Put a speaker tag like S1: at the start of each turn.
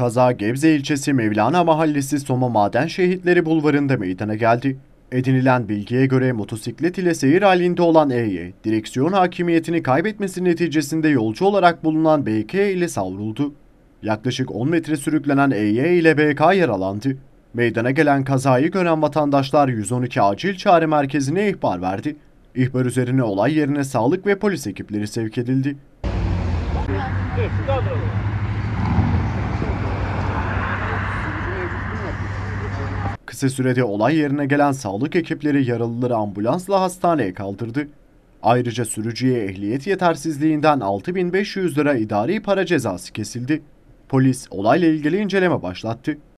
S1: Kaza Gebze ilçesi Mevlana Mahallesi Soma Maden Şehitleri Bulvarı'nda meydana geldi. Edinilen bilgiye göre motosiklet ile seyir halinde olan E'ye direksiyon hakimiyetini kaybetmesi neticesinde yolcu olarak bulunan BK ile savruldu. Yaklaşık 10 metre sürüklenen E'ye ile BK yaralandı. Meydana gelen kazayı gören vatandaşlar 112 acil çağrı merkezine ihbar verdi. İhbar üzerine olay yerine sağlık ve polis ekipleri sevk edildi. Kısa sürede olay yerine gelen sağlık ekipleri yaralıları ambulansla hastaneye kaldırdı. Ayrıca sürücüye ehliyet yetersizliğinden 6500 lira idari para cezası kesildi. Polis olayla ilgili inceleme başlattı.